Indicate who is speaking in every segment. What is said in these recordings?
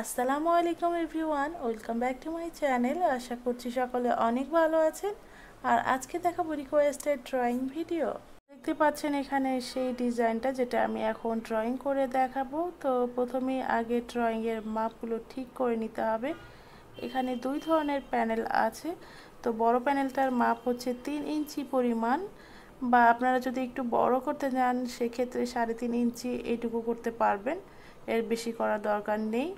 Speaker 1: আসসালামু আলাইকুম everyone welcome back to my channel আশা করছি সকলে অনেক ভালো আছেন আর আজকে দেখাবো রিকোয়েস্টেড ড্রয়িং ভিডিও দেখতে পাচ্ছেন এখানে সেই ডিজাইনটা যেটা আমি এখন ড্রয়িং করে দেখাবো তো প্রথমে আগে ড্রয়িংয়ের মাপগুলো ঠিক করে নিতে হবে এখানে দুই ধরনের প্যানেল আছে তো বড় প্যানেলটার মাপ হচ্ছে তিন ইঞ্চি পরিমাণ বা আপনারা যদি একটু বড় করতে যান সেক্ষেত্রে সাড়ে তিন ইঞ্চি এইটুকু করতে পারবেন এর বেশি করার দরকার নেই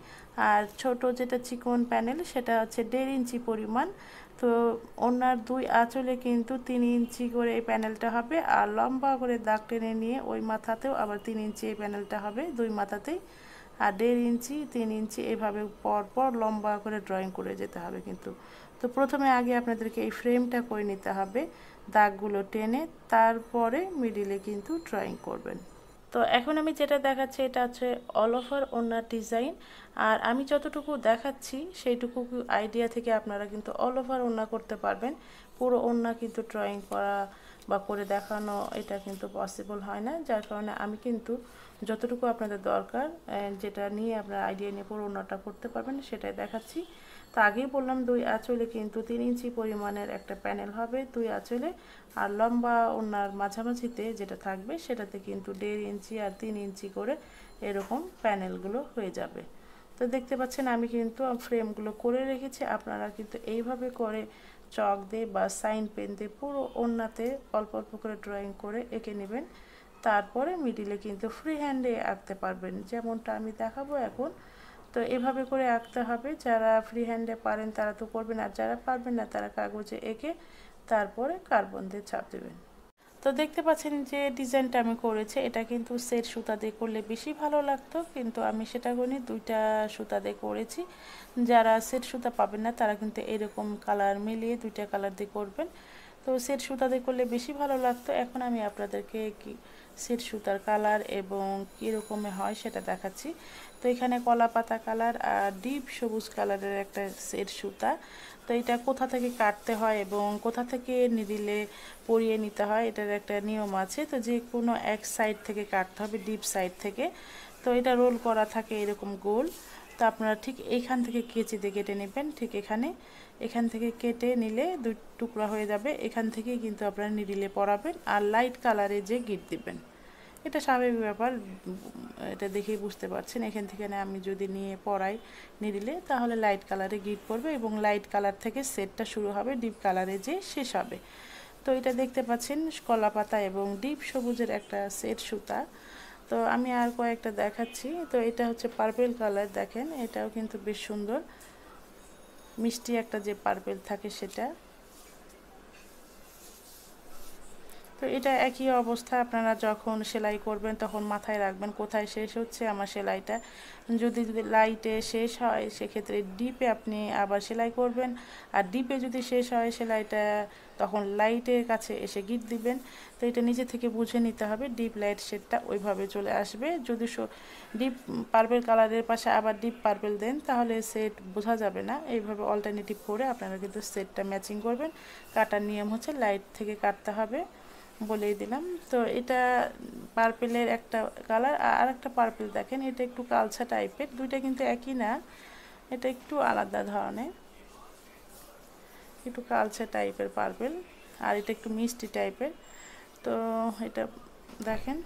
Speaker 1: আর ছোট যেটা চিকন প্যানেল সেটা হচ্ছে দেড় ইঞ্চি পরিমাণ তো ওনার দুই আঁচলে কিন্তু তিন ইঞ্চি করে এই প্যানেলটা হবে আর লম্বা করে দাগ টেনে নিয়ে ওই মাথাতেও আবার তিন ইঞ্চি এই প্যানেলটা হবে দুই মাথাতেই আর দেড় ইঞ্চি তিন ইঞ্চি এভাবে পরপর লম্বা করে ড্রয়িং করে যেতে হবে কিন্তু তো প্রথমে আগে আপনাদেরকে এই ফ্রেমটা করে নিতে হবে দাগগুলো টেনে তারপরে মিডিলে কিন্তু ড্রয়িং করবেন তো এখন আমি যেটা দেখাচ্ছি এটা হচ্ছে অল ওভার ওনার ডিজাইন আর আমি যতটুকু দেখাচ্ছি সেইটুকু আইডিয়া থেকে আপনারা কিন্তু অল ওভার ওনা করতে পারবেন পুরো ওনা কিন্তু ড্রয়িং করা বা করে দেখানো এটা কিন্তু পসিবল হয় না যার কারণে আমি কিন্তু যতটুকু আপনাদের দরকার যেটা নিয়ে আপনারা আইডিয়া নিয়ে পুরোনোটা করতে পারবেন সেটাই দেখাচ্ছি তো আগেই বললাম দুই আঁচলে কিন্তু তিন ইঞ্চি পরিমাণের একটা প্যানেল হবে দুই আঁচলে আর লম্বা ওনার মাঝামাঝিতে যেটা থাকবে সেটাতে কিন্তু দেড় ইঞ্চি আর তিন ইঞ্চি করে এরকম প্যানেলগুলো হয়ে যাবে তো দেখতে পাচ্ছেন আমি কিন্তু ফ্রেমগুলো করে রেখেছি আপনারা কিন্তু এইভাবে করে চক দিয়ে বা সাইন পেন দিয়ে পুরো ওড়নাতে অল্প অল্প করে ড্রয়িং করে এঁকে নেবেন তারপরে মিডিলে কিন্তু ফ্রি হ্যান্ডে আঁকতে পারবেন যেমনটা আমি দেখাবো এখন তো এভাবে করে আঁকতে হবে যারা ফ্রি হ্যান্ডে পারেন তারা তো করবেন আর যারা পারবেন না তারা কাগজে এঁকে তারপরে কার্বন দিয়ে ছাপ দেবেন তো দেখতে পাচ্ছেন যে ডিজাইনটা আমি করেছি এটা কিন্তু সেট সুতা দিয়ে করলে বেশি ভালো লাগতো কিন্তু আমি সেটা করিনি দুইটা সুতা দিয়ে করেছি যারা সেট সুতা পাবেন না তারা কিন্তু এরকম কালার মিলিয়ে দুইটা কালার দিয়ে করবেন তো সেট সুতা দিয়ে করলে বেশি ভালো লাগতো এখন আমি আপনাদেরকে কি সেট সুতার কালার এবং কীরকমে হয় সেটা দেখাচ্ছি তো এখানে কলা পাতা কালার আর ডিপ সবুজ কালারের একটা সেট সুতা তো এটা কোথা থেকে কাটতে হয় এবং কোথা থেকে নিদিলে পরিয়ে নিতে হয় এটার একটা নিয়ম আছে তো যে কোনো এক সাইড থেকে কাটতে হবে ডিপ সাইড থেকে তো এটা রোল করা থাকে এরকম গোল তো আপনারা ঠিক এখান থেকে কেঁচিতে দিয়ে কেটে নেবেন ঠিক এখানে এখান থেকে কেটে নিলে দুই টুকরা হয়ে যাবে এখান থেকেই কিন্তু আপনারা নিডিলে পরাবেন আর লাইট কালারে যে গিট দিবেন এটা স্বাভাবিক ব্যাপার এটা দেখেই বুঝতে পারছেন এখান থেকে আমি যদি নিয়ে পড়াই নিরিলে তাহলে লাইট কালারে গিট পড়বে এবং লাইট কালার থেকে সেটটা শুরু হবে ডিপ কালারে যে শেষ হবে তো এটা দেখতে পাচ্ছেন কলা পাতা এবং ডিপ সবুজের একটা সেট সুতা তো আমি আর কয়েকটা দেখাচ্ছি তো এটা হচ্ছে পার্পেল কালার দেখেন এটাও কিন্তু বেশ সুন্দর মিষ্টি একটা যে পার্পেল থাকে সেটা তো এটা একই অবস্থা আপনারা যখন সেলাই করবেন তখন মাথায় রাখবেন কোথায় শেষ হচ্ছে আমার সেলাইটা যদি লাইটে শেষ হয় সেক্ষেত্রে ডিপে আপনি আবার সেলাই করবেন আর ডিপে যদি শেষ হয় সেলাইটা তখন লাইটের কাছে এসে গিট দিবেন তো এটা নিজে থেকে বুঝে নিতে হবে ডিপ লাইট শেডটা ওইভাবে চলে আসবে যদি ডিপ পার্পেল কালারের পাশে আবার ডিপ পার্পেল দেন তাহলে সেট বোঝা যাবে না এইভাবে অল্টারনেটিভ করে আপনারা কিন্তু সেটটা ম্যাচিং করবেন কাটার নিয়ম হচ্ছে লাইট থেকে কাটতে হবে বলে দিলাম তো এটা পার্পেলের একটা কালার আর একটা পার্পেল দেখেন এটা একটু কালছা টাইপের দুইটা কিন্তু একই না এটা একটু আলাদা ধরনের একটু কালছা টাইপের পার্পেল আর এটা একটু মিষ্টি টাইপের তো এটা দেখেন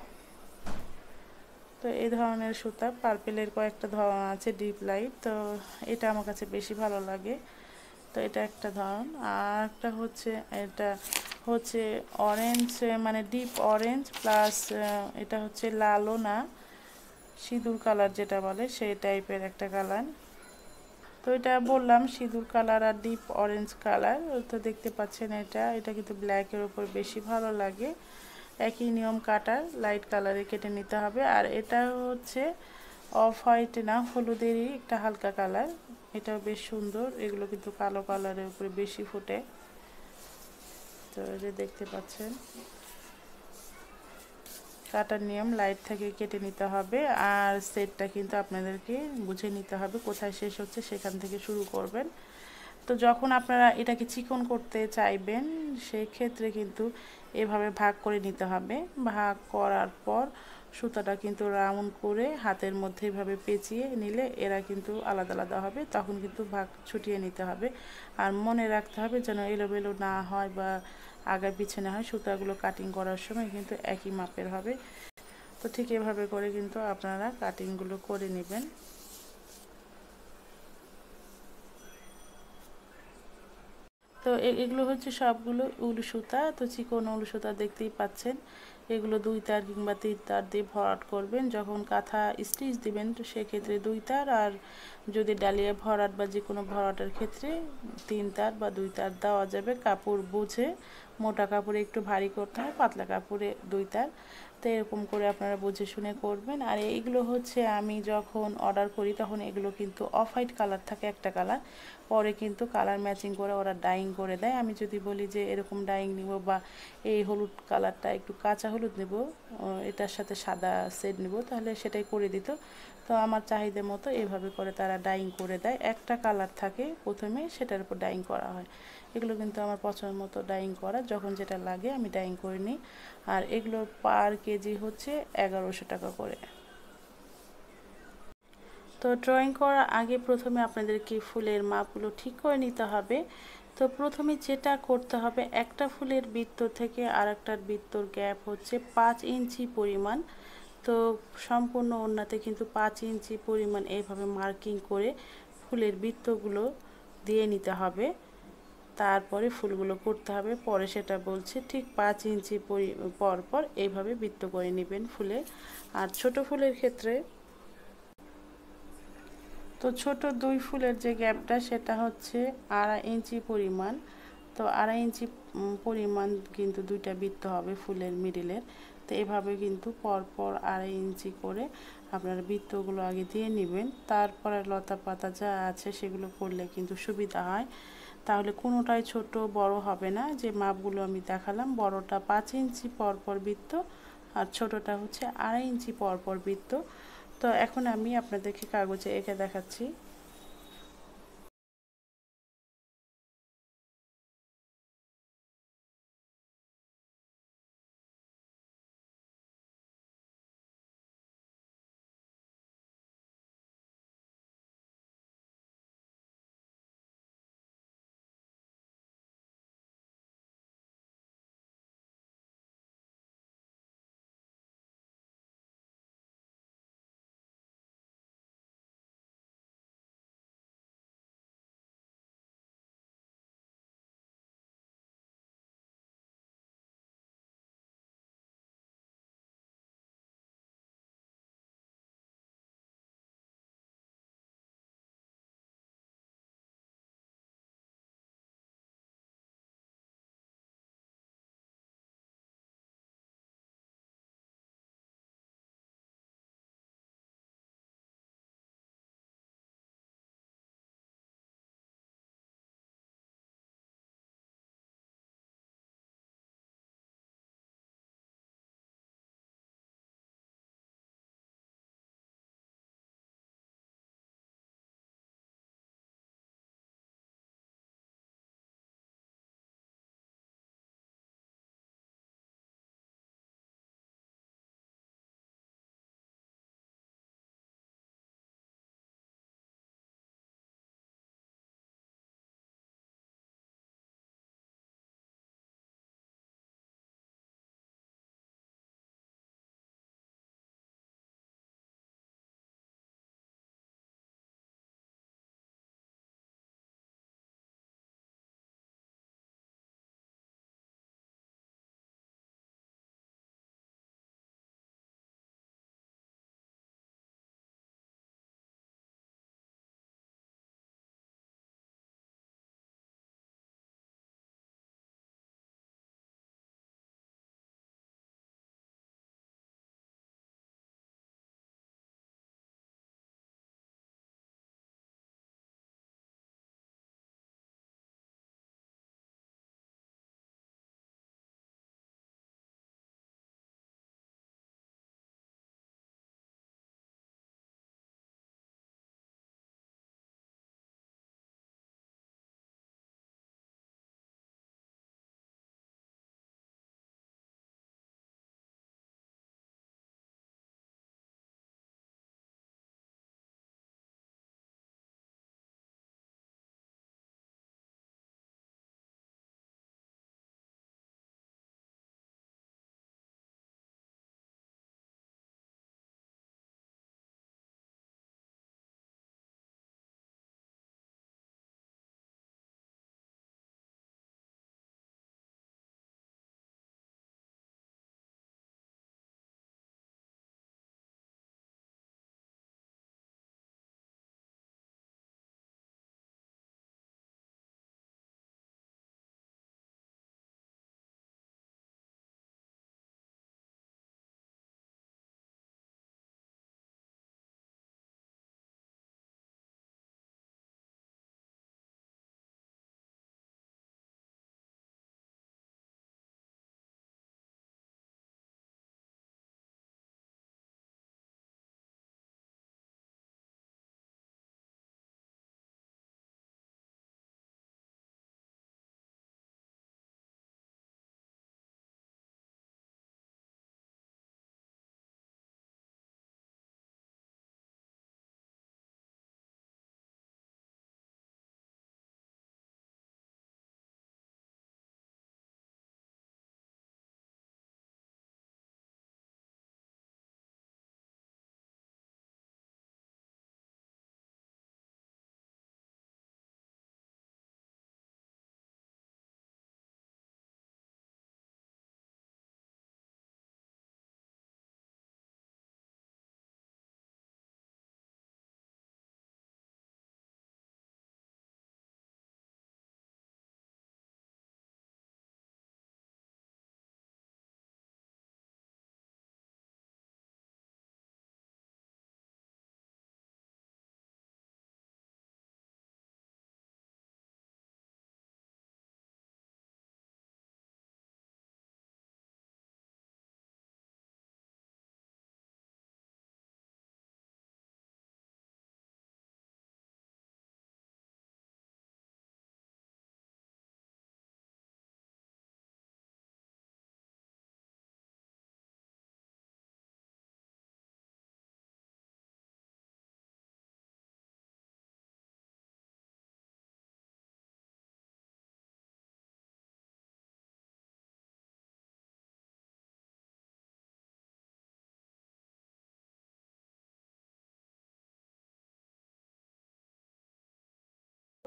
Speaker 1: তো এই ধরনের সুতা পার্পেলের কয়েকটা ধরন আছে ডিপ লাইট তো এটা আমার কাছে বেশি ভালো লাগে তো এটা একটা ধরন আর একটা হচ্ছে এটা হচ্ছে অরেঞ্জ মানে ডিপ অরেঞ্জ প্লাস এটা হচ্ছে লালও না সিঁদুর কালার যেটা বলে সেই টাইপের একটা কালার তো এটা বললাম সিঁদুর কালার আর ডিপ অরেঞ্জ কালার তো দেখতে পাচ্ছেন এটা এটা কিন্তু ব্ল্যাকের ওপর বেশি ভালো লাগে একই নিয়ম কাটার লাইট কালারে কেটে নিতে হবে আর এটা হচ্ছে অফ হোয়াইট না হলুদেরই একটা হালকা কালার এটাও বেশ সুন্দর এগুলো কিন্তু কালো কালারের উপরে বেশি ফোটে যে দেখতে পাচ্ছেন কাটার নিয়ম লাইট থেকে কেটে নিতে হবে আর সেটটা কিন্তু আপনাদেরকে বুঝে নিতে হবে কোথায় শেষ হচ্ছে সেখান থেকে শুরু করবেন তো যখন আপনারা এটাকে চিকন করতে চাইবেন সেই ক্ষেত্রে কিন্তু এভাবে ভাগ করে নিতে হবে ভাগ করার পর সুতাটা কিন্তু রাউন্ড করে হাতের মধ্যে এভাবে পেঁচিয়ে নিলে এরা কিন্তু আলাদা আলাদা হবে তখন কিন্তু ভাগ ছুটিয়ে নিতে হবে আর মনে রাখতে হবে যেন এলোবেলো না হয় বা আগে পিছনে হয় সুতাগুলো কাটিং করার সময় কিন্তু একই মাপের হবে তো ঠিক এভাবে করে কিন্তু আপনারা কাটিংগুলো করে নেবেন তো এগুলো হচ্ছে সবগুলো উল সুতা তো চিকন উল সুতা দেখতেই পাচ্ছেন এগুলো দুই তার কিংবা তিন তার দিয়ে ভরাট করবেন যখন কাঁথা স্টিচ দিবেন তো সেক্ষেত্রে দুই তার আর যদি ডালিয়া ভরাট বা যে কোনো ভরাটের ক্ষেত্রে তিন তার বা দুই তার দেওয়া যাবে কাপড় বুঝে মোটা কাপড়ে একটু ভারী করতে হয় পাতলা কাপড়ে দুই তার তো এরকম করে আপনারা বুঝে শুনে করবেন আর এইগুলো হচ্ছে আমি যখন অর্ডার করি তখন এগুলো কিন্তু অফ হোয়াইট কালার থাকে একটা কালার পরে কিন্তু কালার ম্যাচিং করে ওরা ডাইং করে দেয় আমি যদি বলি যে এরকম ডাইং নিব বা এই হলুদ কালারটা একটু কাঁচা হলুদ নেব এটার সাথে সাদা সেট নেব তাহলে সেটাই করে দিত তো আমার চাহিদা মতো এভাবে করে তারা ডাইং করে দেয় একটা কালার থাকে প্রথমে সেটার উপর ডাইং করা হয় এগুলো কিন্তু আমার পছন্দ মতো ডাইং করা যখন যেটা লাগে আমি ডাইং করে নিই আর এগুলোর পার কেজি হচ্ছে এগারোশো টাকা করে তো ড্রয়িং করার আগে প্রথমে আপনাদেরকে ফুলের মাপগুলো ঠিক করে নিতে হবে তো প্রথমে যেটা করতে হবে একটা ফুলের বৃত্ত থেকে আর একটার বৃত্তর গ্যাপ হচ্ছে পাঁচ ইঞ্চি পরিমাণ তো সম্পূর্ণ ওনাতে কিন্তু পাঁচ ইঞ্চি পরিমাণ এইভাবে মার্কিং করে ফুলের বৃত্তগুলো দিয়ে নিতে হবে তারপরে ফুলগুলো করতে হবে পরে সেটা বলছে ঠিক পাঁচ ইঞ্চি পর পর এইভাবে বৃত্ত করে নেবেন ফুলে আর ছোট ফুলের ক্ষেত্রে তো ছোট দুই ফুলের যে গ্যাপটা সেটা হচ্ছে আড়াই ইঞ্চি পরিমাণ তো আড়াই ইঞ্চি পরিমাণ কিন্তু দুইটা বৃত্ত হবে ফুলের মিডিলের তো এভাবে কিন্তু পরপর আড়াই ইঞ্চি করে আপনার বৃত্তগুলো আগে দিয়ে নেবেন তারপরে লতা পাতা যা আছে সেগুলো করলে কিন্তু সুবিধা হয় তাহলে কোনোটাই ছোট বড় হবে না যে মাপগুলো আমি দেখালাম বড়টা পাঁচ ইঞ্চি পরপর বৃত্ত আর ছোটটা হচ্ছে আড়াই ইঞ্চি পরপর বৃত্ত তো এখন আমি আপনাদেরকে কাগজে এঁকে দেখাচ্ছি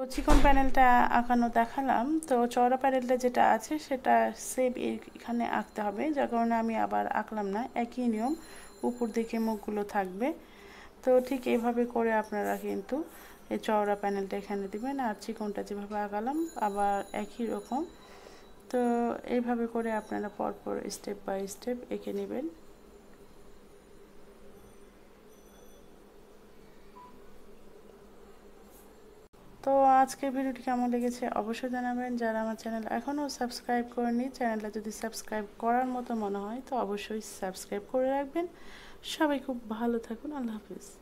Speaker 1: তো চিকন প্যানেলটা আঁকানো দেখালাম তো চওড়া প্যানেলটা যেটা আছে সেটা সেম এখানে আঁকতে হবে যার কারণে আমি আবার আঁকলাম না একই নিয়ম উপর দিকে মুখগুলো থাকবে তো ঠিক এইভাবে করে আপনারা কিন্তু এই চওড়া প্যানেলটা এখানে দিবেন আর চিকনটা যেভাবে আঁকালাম আবার একই রকম তো এইভাবে করে আপনারা পরপর স্টেপ বাই স্টেপ এঁকে নেবেন তো আজকের ভিডিওটি কেমন লেগেছে অবশ্যই জানাবেন যারা আমার চ্যানেল এখনও সাবস্ক্রাইব করেনি চ্যানেলটা যদি সাবস্ক্রাইব করার মতো মনে হয় তো অবশ্যই সাবস্ক্রাইব করে রাখবেন সবাই খুব ভালো থাকুন আল্লাহ হাফিজ